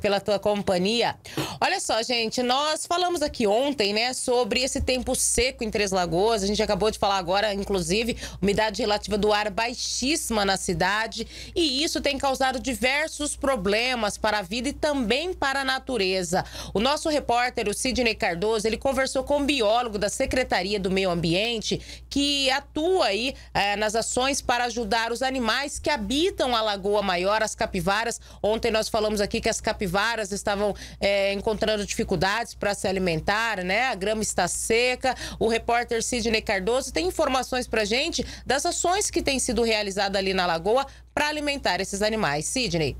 pela tua companhia. Olha só, gente, nós falamos aqui ontem, né, sobre esse tempo seco em Três Lagoas. A gente acabou de falar agora, inclusive, umidade relativa do ar baixíssima na cidade. E isso tem causado diversos problemas para a vida e também para a natureza. O nosso repórter, o Sidney Cardoso, ele conversou com um biólogo da Secretaria do Meio Ambiente, que atua aí é, nas ações para ajudar os animais que habitam a Lagoa Maior, as capivaras. Ontem nós falamos aqui que as capivaras estavam é, eh, em encontrando dificuldades para se alimentar, né? A grama está seca. O repórter Sidney Cardoso tem informações para gente das ações que têm sido realizadas ali na lagoa para alimentar esses animais. Sidney.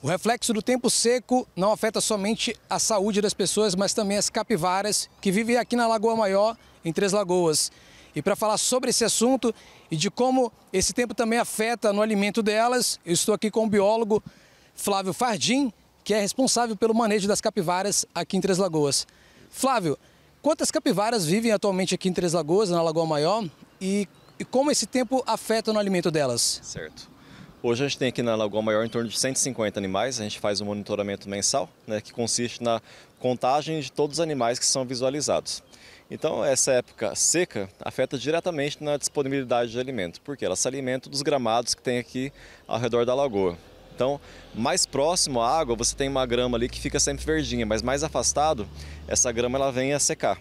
O reflexo do tempo seco não afeta somente a saúde das pessoas, mas também as capivaras que vivem aqui na Lagoa Maior, em Três Lagoas. E para falar sobre esse assunto e de como esse tempo também afeta no alimento delas, eu estou aqui com o biólogo Flávio Fardim, que é responsável pelo manejo das capivaras aqui em Três Lagoas. Flávio, quantas capivaras vivem atualmente aqui em Três Lagoas, na Lagoa Maior, e, e como esse tempo afeta no alimento delas? Certo. Hoje a gente tem aqui na Lagoa Maior em torno de 150 animais, a gente faz um monitoramento mensal, né, que consiste na contagem de todos os animais que são visualizados. Então, essa época seca afeta diretamente na disponibilidade de alimento, porque ela se alimenta dos gramados que tem aqui ao redor da lagoa. Então, mais próximo à água, você tem uma grama ali que fica sempre verdinha, mas mais afastado, essa grama ela vem a secar.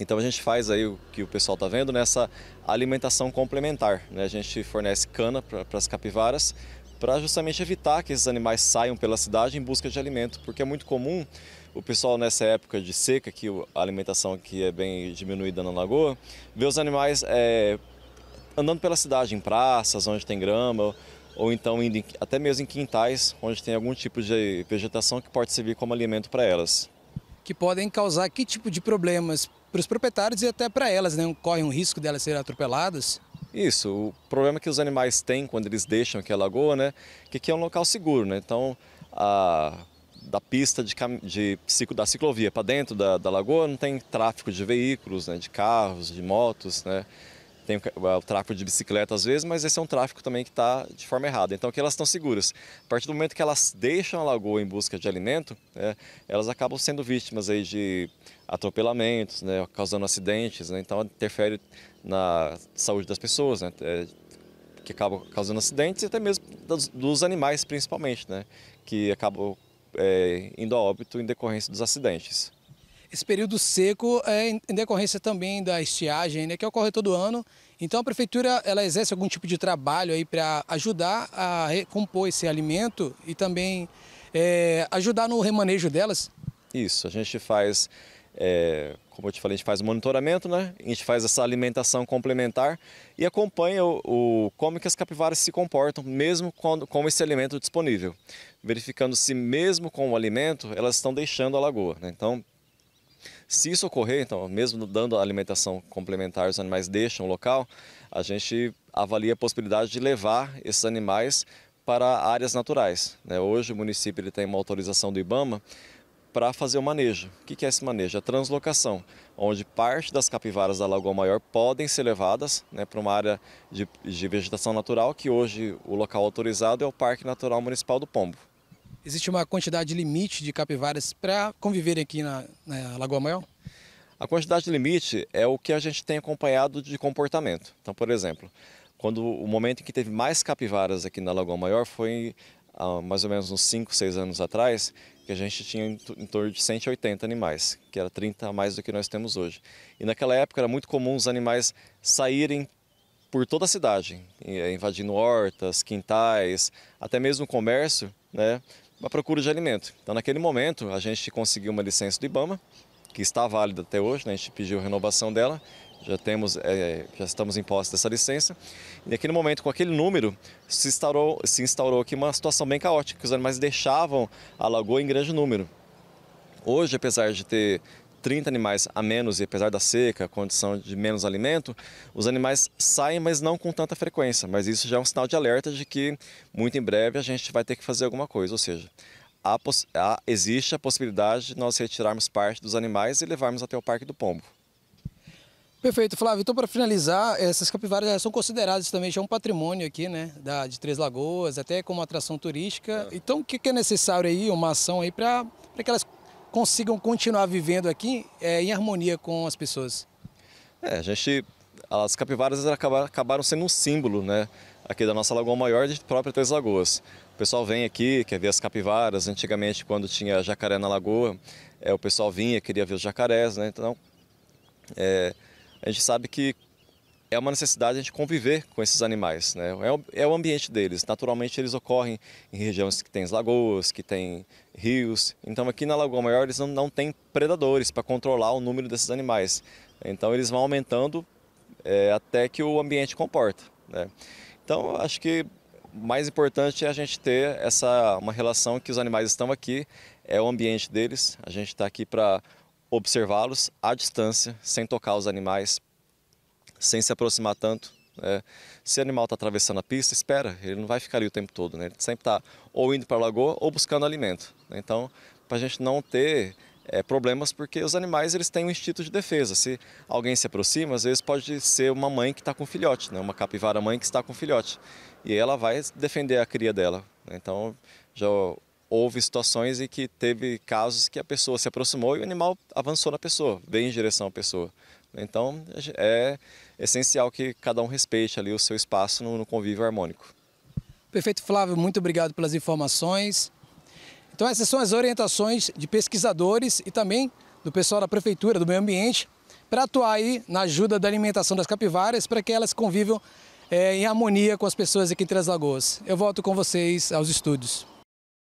Então a gente faz aí o que o pessoal está vendo nessa né? alimentação complementar. Né? A gente fornece cana para as capivaras para justamente evitar que esses animais saiam pela cidade em busca de alimento, porque é muito comum o pessoal nessa época de seca, que a alimentação aqui é bem diminuída na lagoa, ver os animais é, andando pela cidade, em praças, onde tem grama, ou então indo em, até mesmo em quintais, onde tem algum tipo de vegetação que pode servir como alimento para elas. Que podem causar que tipo de problemas para os proprietários e até para elas, né? Corre um risco delas serem atropeladas? Isso, o problema que os animais têm quando eles deixam aqui a lagoa, né? Que aqui é um local seguro, né? Então, a, da pista de, de, de da ciclovia para dentro da, da, lagoa não tem tráfego de veículos, né? De carros, de motos, né? tem o é, tráfego de bicicleta às vezes, mas esse é um tráfego também que está de forma errada. Então, que elas estão seguras. A partir do momento que elas deixam a lagoa em busca de alimento, né, elas acabam sendo vítimas aí de atropelamentos, né, causando acidentes, né, então interfere na saúde das pessoas, né, é, que acabam causando acidentes e até mesmo dos, dos animais principalmente, né, que acabam é, indo a óbito em decorrência dos acidentes esse período seco é em decorrência também da estiagem, né, que ocorre todo ano. Então a prefeitura ela exerce algum tipo de trabalho aí para ajudar a recompor esse alimento e também é, ajudar no remanejo delas? Isso, a gente faz, é, como eu te falei, a gente faz monitoramento, né? A gente faz essa alimentação complementar e acompanha o, o como que as capivaras se comportam, mesmo quando, com esse alimento disponível. Verificando se mesmo com o alimento, elas estão deixando a lagoa. Né? Então, se isso ocorrer, então, mesmo dando alimentação complementar, os animais deixam o local, a gente avalia a possibilidade de levar esses animais para áreas naturais. Né? Hoje o município ele tem uma autorização do IBAMA para fazer o manejo. O que é esse manejo? A é translocação, onde parte das capivaras da Lagoa Maior podem ser levadas né, para uma área de, de vegetação natural, que hoje o local autorizado é o Parque Natural Municipal do Pombo. Existe uma quantidade limite de capivaras para conviverem aqui na, na Lagoa Maior? A quantidade limite é o que a gente tem acompanhado de comportamento. Então, por exemplo, quando o momento em que teve mais capivaras aqui na Lagoa Maior foi há mais ou menos uns 5, 6 anos atrás, que a gente tinha em, em, torno de 180 animais, que era 30 a mais do que nós temos hoje. E naquela época era muito comum os animais saírem por toda a cidade, eh, invadindo hortas, quintais, até mesmo comércio, né? uma procura de alimento. Então, naquele momento, a gente conseguiu uma licença do IBAMA, que está válida até hoje, né? a gente pediu a renovação dela, já temos, é, já estamos em posse dessa licença. E naquele momento, com aquele número, se instaurou, se instaurou aqui uma situação bem caótica, que os animais deixavam a lagoa em grande número. Hoje, apesar de ter 30 animais a menos, e apesar da seca, condição de menos alimento, os animais saem, mas não com tanta frequência. Mas isso já é um sinal de alerta de que muito em breve a gente vai ter que fazer alguma coisa. Ou seja, há, há, existe a possibilidade de nós retirarmos parte dos animais e levarmos até o Parque do Pombo. Perfeito, Flávio. Então, para finalizar, essas capivaras são consideradas também já um patrimônio aqui, né, da, de Três Lagoas, até como atração turística. É. Então, o que, que é necessário aí, uma ação aí para que elas consigam continuar vivendo aqui é, em harmonia com as pessoas. É, a gente, as capivaras acabaram, sendo um símbolo, né? Aqui da nossa Lagoa Maior de própria Três Lagoas. O pessoal vem aqui, quer ver as capivaras. Antigamente, quando tinha jacaré na lagoa, é, o pessoal vinha, queria ver os jacarés, né? Então, é, a gente sabe que é uma necessidade a gente conviver com esses animais, né? É o, é o ambiente deles. Naturalmente eles ocorrem em regiões que tem lagoas, que tem rios. Então aqui na Lagoa Maior eles não, não têm predadores para controlar o número desses animais. Então eles vão aumentando é, até que o ambiente comporta. Né? Então acho que mais importante é a gente ter essa uma relação que os animais estão aqui, é o ambiente deles. A gente está aqui para observá-los à distância, sem tocar os animais, sem se aproximar tanto. Né? Se o animal está atravessando a pista, espera, ele não vai ficar ali o tempo todo. Né? Ele sempre está ou indo para a lagoa ou buscando alimento. Né? Então, para a gente não ter é, problemas, porque os animais eles têm um instinto de defesa. Se alguém se aproxima, às vezes pode ser uma mãe que está com filhote, né? uma capivara mãe que está com filhote. E ela vai defender a cria dela. Né? Então, já houve situações em que teve casos que a pessoa se aproximou e o animal avançou na pessoa, veio em direção à pessoa. Então é essencial que cada um respeite ali o seu espaço no, convívio harmônico. Perfeito, Flávio, muito obrigado pelas informações. Então essas são as orientações de pesquisadores e também do pessoal da Prefeitura do Meio Ambiente para atuar aí na ajuda da alimentação das capivaras para que elas convivam é, em harmonia com as pessoas aqui em Três Lagoas. Eu volto com vocês aos estúdios.